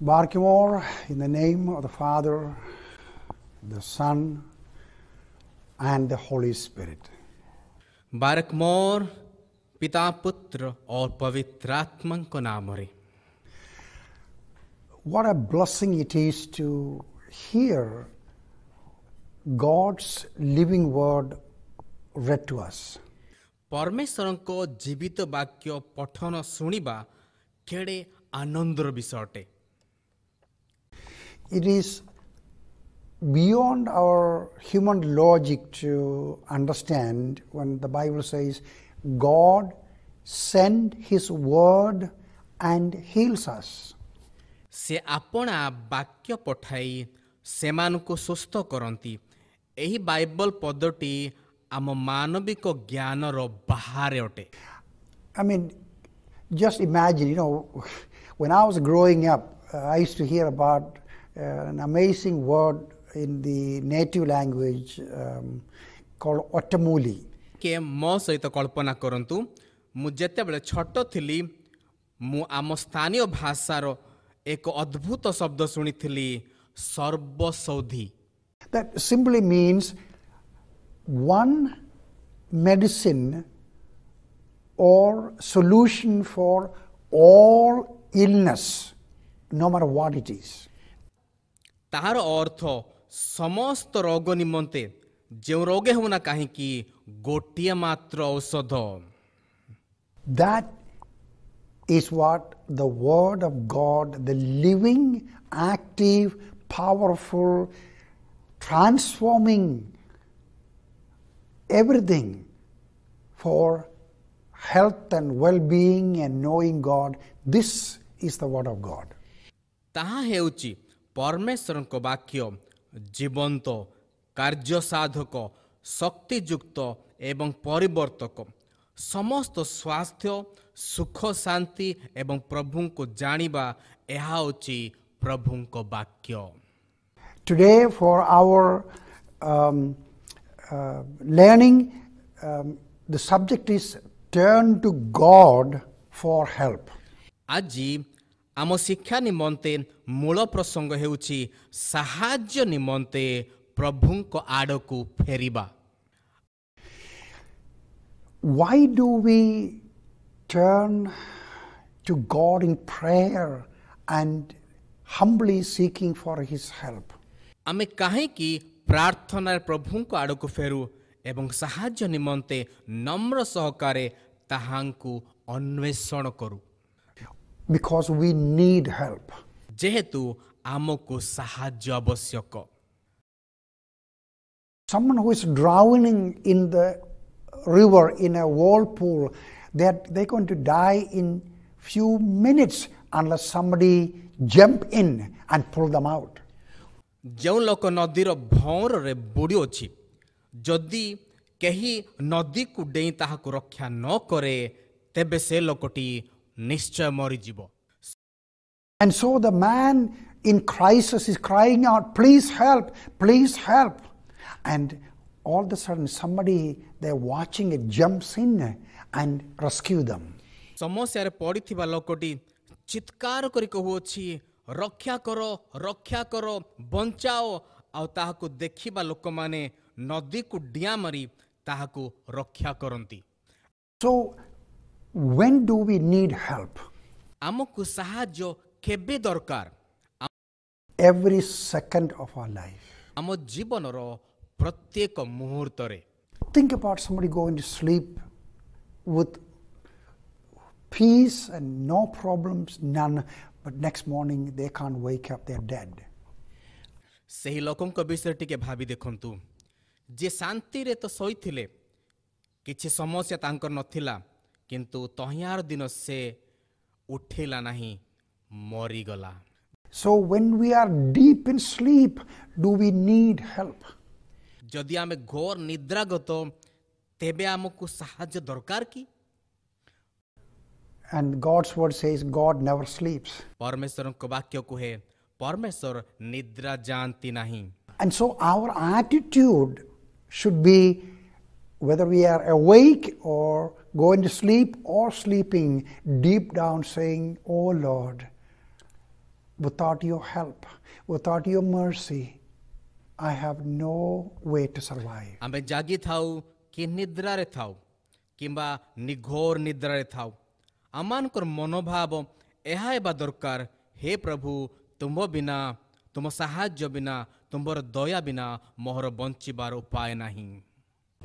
Barkimore, in the name of the Father, the Son, and the Holy Spirit. Barkmore, Pita Putra, or Pavitratman Konamari. What a blessing it is to hear God's living word read to us. ପରମେଶ୍ୱରଙ୍କ ଜୀବିତ ବାକ୍ୟ ପଠନ ଶୁଣିବା କେଡ଼େ ଆନନ୍ଦର ବିଷୟ ଅଟେ it is beyond our human logic to understand when the Bible says God sent his word and heals us. ସେ ଆପଣା ବାକ୍ୟ ପଠାଇ ସେମାନଙ୍କୁ ସୁସ୍ଥ କରନ୍ତି ଏହି ବାଇବଲ ପଦଟି ଆମ ମାନବିକ ଜ୍ଞାନର ବାହାରେ ଅଟେ I mean, just imagine, you know, when I was growing up, uh, I used to hear about an amazing word in the native language um, called otamuli. କେ ମୋ ସହିତ କଳ୍ପନା କରନ୍ତୁ ମୁଁ ଯେତେବେଳେ ଛୋଟ ଥିଲି ମୁଁ ଆମ ସ୍ଥାନୀୟ ଭାଷାର ଏକ ଅଦ୍ଭୁତ ଶବ୍ଦ ଶୁଣିଥିଲି ସର୍ବସୌଧି That simply means one medicine or solution for all illness, no matter what it is. ତାହାର ଅର୍ଥ ସମସ୍ତ ରୋଗ ନିମନ୍ତେ ଯେଉଁ ରୋଗ ହେଉ ନା କାହିଁକି ଗୋଟିଏ ମାତ୍ର ଔଷଧ That is what the Word of God, the living, active, powerful, transforming everything for health and well being and knowing God. This is the Word of God. ତାହା ହେଉଛି परमेश्वर वाक्य जीवंत कार्यसाधक शक्तिजुक्त एवं परिवर्तक समस्त स्वास्थ्य सुख शांति एवं प्रभु को जानिबा एहा होची प्रभु को वाक्य today for our learning the subject is turn to God for help आजी ଆମ ଶିକ୍ଷା ନିମନ୍ତେ ମୂଳ ପ୍ରସଙ୍ଗ ହେଉଛି ସାହାଯ୍ୟ ନିମନ୍ତେ ପ୍ରଭୁଙ୍କ ଆଡ଼କୁ ଫେରିବା why do we turn to God in prayer and humbly seeking for his help ଆମେ କାହିଁକି ପ୍ରାର୍ଥନାରେ ପ୍ରଭୁଙ୍କ ଆଡ଼କୁ ଫେରୁ ଏବଂ ସାହାଯ୍ୟ ନିମନ୍ତେ ନମ୍ର ସହକାରେ ତାହାଙ୍କୁ ଅନ୍ୱେଷଣ କରୁ because we need help. Someone who is drowning in the river in a whirlpool, they're, they're going to die in few minutes unless somebody jump in and pull them out. ଯେଉଁ ଲୋକ ନଦୀର ଭଉଁରରେ ବୁଡ଼ିଅଛି ଯଦି କେହି ନଦୀକୁ ଡେଇଁ ତାହାକୁ ରକ୍ଷା ନ କରେ ତେବେ ସେ ଲୋକଟି ନିଶ୍ଚୟ ମରିଯିବ And so the man in crisis is crying out, Please help, please help. And all of a sudden, somebody they're watching it jumps in and rescue them. ସମସ୍ୟାରେ ପଡ଼ିଥିବା ଲୋକଟି ଚିତ୍କାର କରି କହୁଅଛି ରକ୍ଷା କର ରକ୍ଷା କର ବଞ୍ଚାଅ ଆଉ ତାହାକୁ ଦେଖିବା ଲୋକମାନେ ନଦୀକୁ ଡିଆଁ ମାରି ତାହାକୁ ରକ୍ଷା କରନ୍ତି So when do we need help? ଆମକୁ ସାହାଯ୍ୟ କେବେ ଦରକାର every second of our life. ଆମ ଜୀବନର ପ୍ରତ୍ୟେକ ମୁହୂର୍ତ୍ତରେ Think about somebody going to sleep with peace and no problems, none, but next morning they can't wake up, they're dead. ସେହି ଲୋକଙ୍କ ବିଷୟରେ ଟିକେ ଭାବି ଦେଖନ୍ତୁ ଯେ ଶାନ୍ତିରେ ତ ଶୋଇଥିଲେ କିଛି ସମସ୍ୟା ତାଙ୍କର ନଥିଲା କିନ୍ତୁ ତହିଁଆର ଦିନ ସେ ଉଠିଲା ନାହିଁ ମରିଗଲା So when we are deep in sleep, do we need help? ଯଦି ଆମେ ଘୋର ନିଦ୍ରାଗତ ତେବେ ଆମକୁ ସାହାଯ୍ୟ ଦରକାର କି? And God's word says God never sleeps. ପରମେଶ୍ୱରଙ୍କ ବାକ୍ୟ କୁହେ ପରମେଶ୍ୱର ନିଦ୍ରା ଯାଆନ୍ତି ନାହିଁ। And so our attitude should be whether we are awake or going to sleep or sleeping, deep down saying, Oh Lord, without your help, without your mercy, I have no way to survive. ଆମେ ଜାଗି ଥାଉ କି ନିଦ୍ରାରେ ଥାଉ କିମ୍ବା ନିଘୋର ନିଦ୍ରାରେ ଥାଉ ଆମମାନଙ୍କର ମନୋଭାବ ଏହା ହେବା ଦରକାର ହେ ପ୍ରଭୁ ତୁମ ବିନା ତୁମ ସାହାଯ୍ୟ ବିନା ତୁମର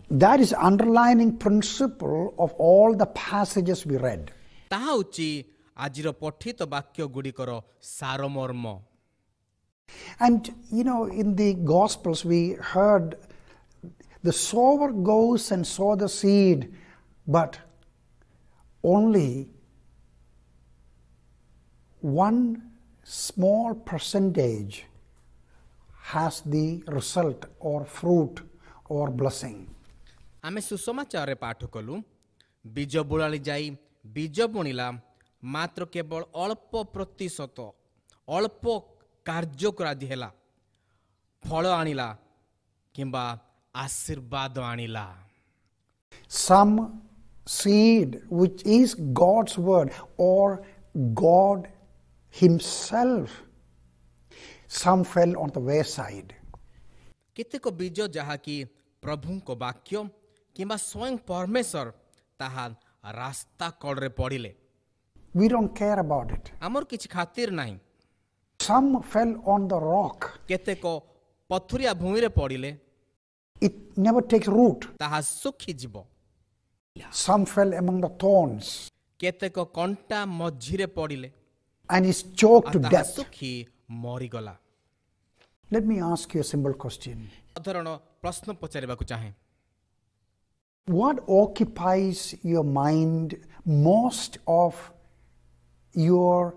that is underlining principle of all the passages we read. And you know, in the Gospels, we heard the sower goes and sow the seed, but only one small percentage has the result or fruit or blessing. आम सुषमाचार पाठ कलु बीज बुलाली जा बीज बुणिला मात्र केवल अल्प प्रतिशत अल्प कार्यक्रादी है फल आणला आशीर्वाद आणला some seed which is God's word और God himself some fell on the way केतेक बीज जहाँ कि प्रभु को वाक्य କିମ୍ବା ସ୍ୱୟଂ ପରମେଶ୍ୱର ତାହା ରାସ୍ତା କଡ଼ରେ ପଡ଼ିଲେ We don't care about it. ଆମର କିଛି ଖାତିର ନାହିଁ। Some fell on the rock. କେତେକ ପଥୁରିଆ ଭୂମିରେ ପଡ଼ିଲେ। It never takes root. ତାହା ଶୁଖିଯିବ। Some fell among the thorns. କେତେକ କଣ୍ଟା ମଝିରେ ପଡ଼ିଲେ। And is choked to death. ଶୁଖି ମରିଗଲା। Let me ask you a simple question. ସାଧାରଣ ପ୍ରଶ୍ନ ପଚାରିବାକୁ ଚାହେଁ। What occupies your mind most of your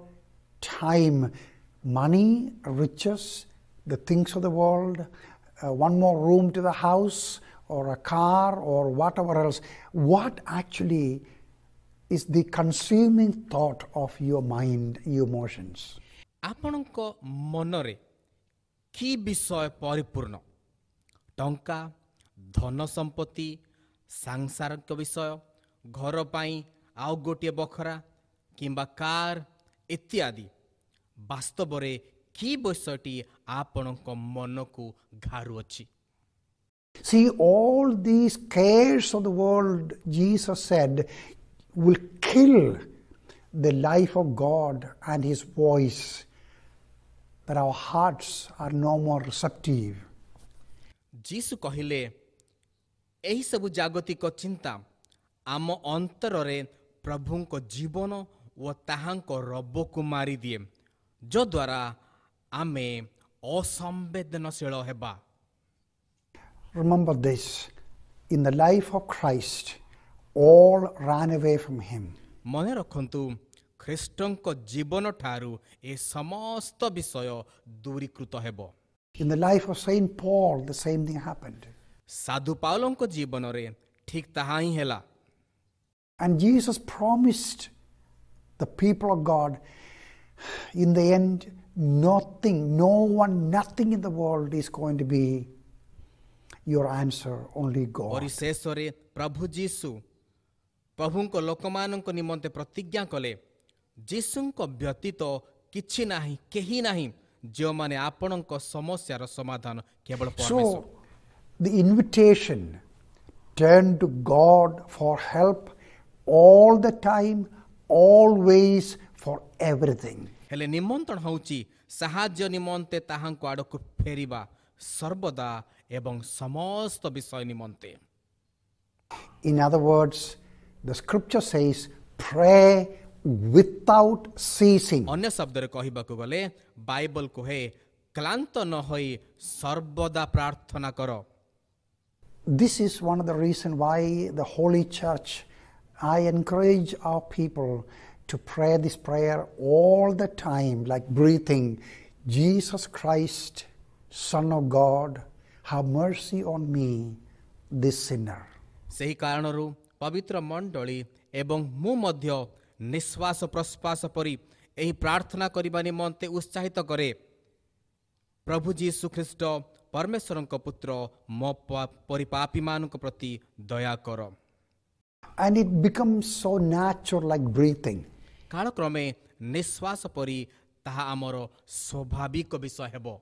time? Money, riches, the things of the world, uh, one more room to the house, or a car, or whatever else. What actually is the consuming thought of your mind, your emotions? ଆପଣଙ୍କ ମନରେ କି ବିଷୟ ପରିପୂର୍ଣ୍ଣ ଟଙ୍କା ଧନ ସମ୍ପତ୍ତି ସାଂସାରିକ ବିଷୟ ଘର ପାଇଁ ଆଉ ଗୋଟିଏ ବଖରା କିମ୍ବା କାର୍ ଇତ୍ୟାଦି ବାସ୍ତବରେ କି ବିଷୟଟି ଆପଣଙ୍କ ମନକୁ ଘାରୁଅଛି See, all these cares of the world, Jesus said, will kill the life of God and His voice. But our hearts are no more receptive. Jesus କହିଲେ ଏହିସବୁ ଜାଗତିକ ଚିନ୍ତା ଆମ ଅନ୍ତରରେ ପ୍ରଭୁଙ୍କ ଜୀବନ ଓ ତାହାଙ୍କ ରବକୁ ମାରିଦିଏ ଯଦ୍ୱାରା ଆମେ ଅସମ୍ବେଦନଶୀଳ ହେବା Remember this, in the life of Christ, all ran away from him. ମନେ ରଖନ୍ତୁ ଖ୍ରୀଷ୍ଟଙ୍କ ଜୀବନଠାରୁ ଏ ସମସ୍ତ ବିଷୟ ଦୂରୀକୃତ ହେବ In the life of Saint Paul, the same thing happened. साधु पावलोंको जीवनरे ठीक ତାହା ହିଁ ହେଲା And Jesus promised the people of God in the end nothing no one nothing in the world is going to be your answer only God और ଶେଷରେ ପ୍ରଭୁ ଯୀଶୁ ପ୍ରଭୁଙ୍କ ଲୋକମାନଙ୍କ ନିମନ୍ତେ ପ୍ରତିଜ୍ଞା କଲେ ଯୀଶୁଙ୍କ ବ୍ୟତୀତ କିଛି ନାହିଁ କେହି ନାହିଁ ଯେଉଁମାନେ ଆପଣଙ୍କ ସମସ୍ୟାର ସମାଧାନ କେବଳ ପରମେଶ୍ୱର the invitation turn to God for help all the time, always, for everything. In other words, the scripture says, pray without ceasing. ଅନ୍ୟ ଶବ୍ଦରେ କହିବାକୁ ଗଲେ ବାଇବଲ କୁହେ କ୍ଳାନ୍ତ ନ ହୋଇ ସର୍ବଦା ପ୍ରାର୍ଥନା କର this is one of the reasons why the Holy Church, I encourage our people to pray this prayer all the time, like breathing Jesus Christ, Son of God, have mercy on me, this sinner. ସେହି କାରଣରୁ ପବିତ୍ର ମଣ୍ଡଳୀ ଏବଂ ମୁଁ ମଧ୍ୟ ନିଶ୍ୱାସ ପ୍ରଶ୍ୱାସ ପରି ଏହି ପ୍ରାର୍ଥନା କରିବା ନିମନ୍ତେ ଉତ୍ସାହିତ କରେ ପ୍ରଭୁ ଯୀଶୁଖ୍ରୀଷ୍ଟ ପରମେଶ୍ୱରଙ୍କ ପୁତ୍ର ମୋ ପରିପାପୀମାନଙ୍କ ପ୍ରତି ଦୟା କର And it becomes so natural, like breathing. କାଳକ୍ରମେ ନିଶ୍ୱାସ ପରି ତାହା ଆମର ସ୍ୱାଭାବିକ ବିଷୟ ହେବ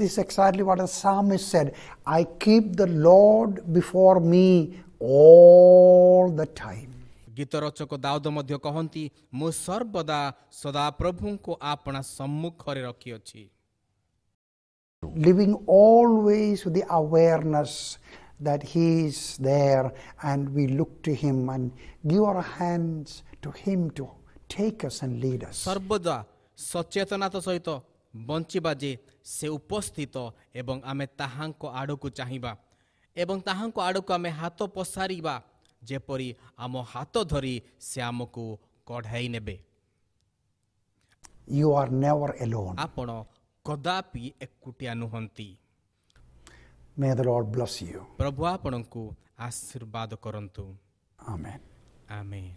This is exactly what the psalmist said. I keep the Lord before me all the time. ଗୀତ ରଚକ ଦାଉଦ ମଧ୍ୟ କହନ୍ତି ମୁଁ ସର୍ବଦା ସଦାପ୍ରଭୁଙ୍କୁ ଆପଣା ସମ୍ମୁଖରେ ରଖିଅଛି living always with the awareness that He is there and we look to Him and give our hands to Him to take us and lead us. ସର୍ବଦା ସଚେତନତା ସହିତ ବଞ୍ଚିବା ଯେ ସେ ଉପସ୍ଥିତ ଏବଂ ଆମେ ତାହାଙ୍କ ଆଡ଼କୁ ଚାହିଁବା ଏବଂ ତାହାଙ୍କ ଆଡ଼କୁ ଆମେ ହାତ ପସାରିବା ଯେପରି ଆମ ହାତ ଧରି ସେ ଆମକୁ କଢ଼ାଇ ନେବେ You are never alone. ଆପଣ କଦାପି ଏକୁଟିଆ ନୁହନ୍ତି May the Lord bless you. ପ୍ରଭୁ ଆପଣଙ୍କୁ ଆଶୀର୍ବାଦ କରନ୍ତୁ Amen. Amen.